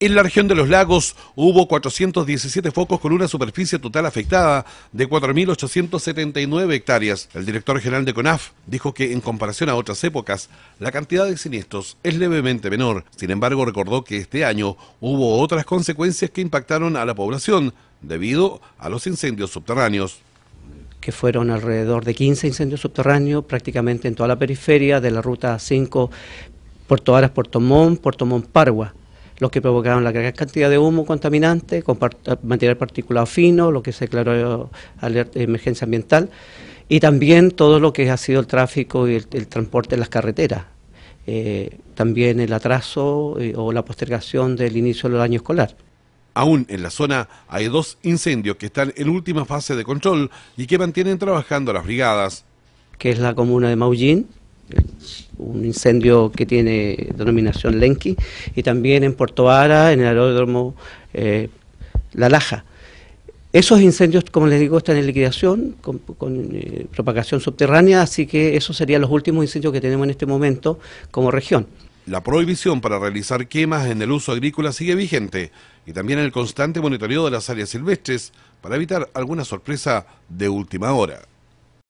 En la región de los lagos hubo 417 focos con una superficie total afectada de 4.879 hectáreas. El director general de CONAF dijo que en comparación a otras épocas, la cantidad de siniestros es levemente menor. Sin embargo, recordó que este año hubo otras consecuencias que impactaron a la población debido a los incendios subterráneos que fueron alrededor de 15 incendios subterráneos prácticamente en toda la periferia de la ruta 5 Puerto aras Puerto Montt, Puerto Montt los que provocaron la gran cantidad de humo contaminante, con material particulado fino, lo que se declaró alerta, emergencia ambiental, y también todo lo que ha sido el tráfico y el, transporte en las carreteras. Eh, también el atraso eh, o la postergación del inicio del año escolar. Aún en la zona hay dos incendios que están en última fase de control y que mantienen trabajando las brigadas. Que es la comuna de Maullín, un incendio que tiene denominación Lenqui, y también en Puerto Ara, en el aeródromo eh, La Laja. Esos incendios, como les digo, están en liquidación, con, eh, propagación subterránea, así que esos serían los últimos incendios que tenemos en este momento como región. La prohibición para realizar quemas en el uso agrícola sigue vigente y también el constante monitoreo de las áreas silvestres para evitar alguna sorpresa de última hora.